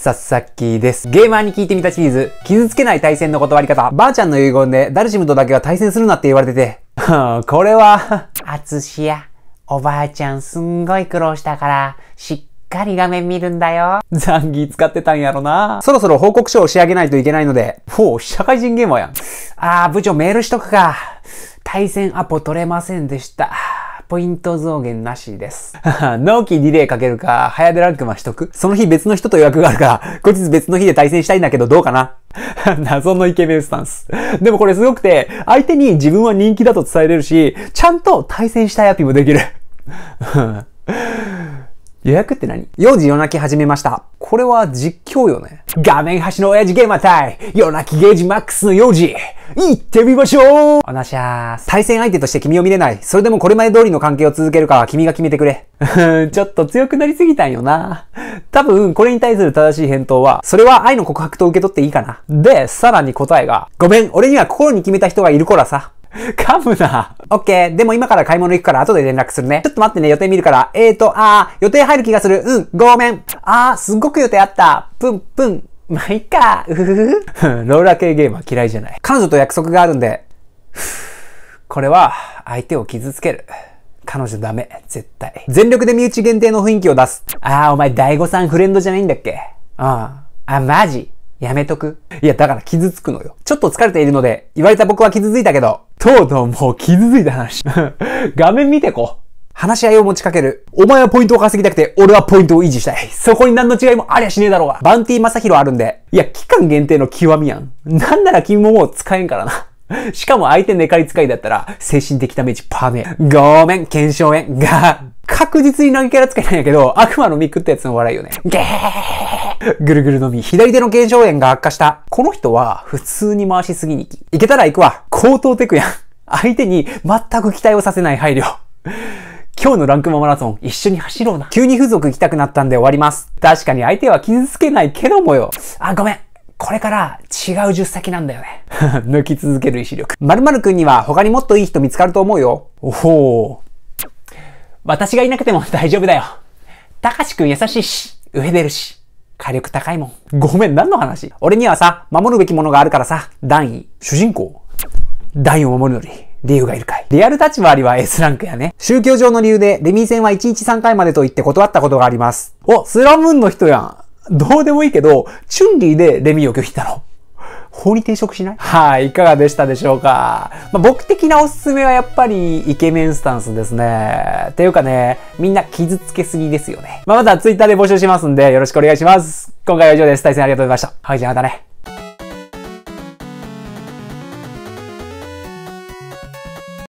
さっさっきです。ゲーマーに聞いてみたシリーズ、傷つけない対戦の断り方、ばあちゃんの遺言でダルシムとだけは対戦するなって言われてて、これはあつしや、おばあちゃんすんごい苦労したから、しっかり画面見るんだよ。ザンギー使ってたんやろな。そろそろ報告書を仕上げないといけないので、フォー、社会人ゲーマーやん。あー、部長メールしとくか。対戦アポ取れませんでした。ポイント増減なしです。納期デ例レかけるか、早出ランクマしとくその日別の人と予約があるから、後日別の日で対戦したいんだけどどうかな 謎のイケメンスタンス。でもこれすごくて、相手に自分は人気だと伝えれるし、ちゃんと対戦したいアピもできる。予約って何幼児夜泣き始めました。これは実況よね。画面端の親父ゲーマー対、夜泣きゲージマックスの幼児、行ってみましょうおなしゃー対戦相手として君を見れない。それでもこれまで通りの関係を続けるかは君が決めてくれ。ちょっと強くなりすぎたんよな。多分、これに対する正しい返答は、それは愛の告白と受け取っていいかな。で、さらに答えが、ごめん、俺には心に決めた人がいるからさ。噛むな。オッケー。でも今から買い物行くから後で連絡するね。ちょっと待ってね。予定見るから。えーと、あー、予定入る気がする。うん、ごめん。あー、すっごく予定あった。ぷんぷん。まあ、いっか。うふふ。ローラー系ゲームは嫌いじゃない。彼女と約束があるんで。これは、相手を傷つける。彼女ダメ。絶対。全力で身内限定の雰囲気を出す。あー、お前、第五さんフレンドじゃないんだっけうん。あ、マジやめとくいや、だから傷つくのよ。ちょっと疲れているので、言われた僕は傷ついたけど、とうとうもう傷ついた話。画面見てこ。う。話し合いを持ちかける。お前はポイントを稼ぎたくて、俺はポイントを維持したい。そこに何の違いもありゃしねえだろうが。バンティーヒロあるんで。いや、期間限定の極みやん。なんなら君ももう使えんからな。しかも相手寝かり使いだったら、精神的ダメージパーメン。ごめん、検証炎。が、確実に投げキャラつけないんやけど、悪魔のミクってやつの笑いよね。ゲーぐるぐるのみ、左手の腱鞘炎が悪化した。この人は、普通に回しすぎにき。いけたら行くわ。高等テクやん。相手に全く期待をさせない配慮。今日のランクママラソン一緒に走ろうな。急に付属行きたくなったんで終わります。確かに相手は傷つけないけどもよ。あ、ごめん。これから違う10先なんだよね。抜き続ける意志力。〇〇くんには他にもっといい人見つかると思うよ。おほー。私がいなくても大丈夫だよ。たかしくん優しいし、上出るし、火力高いもん。ごめん、何の話俺にはさ、守るべきものがあるからさ、段位、主人公。段位を守るのに、理由がいるかい。リアル立場ありは S ランクやね。宗教上の理由で、レミー戦は1日3回までと言って断ったことがあります。お、スラムーンの人やん。どうでもいいけど、チュンリーでレミーを拒否だろ。法に抵触しないはい、いかがでしたでしょうか、まあ、僕的なおすすめはやっぱりイケメンスタンスですね。ていうかね、みんな傷つけすぎですよね。まあ、また Twitter で募集しますんでよろしくお願いします。今回は以上です。対戦ありがとうございました。はい、じゃあまたね。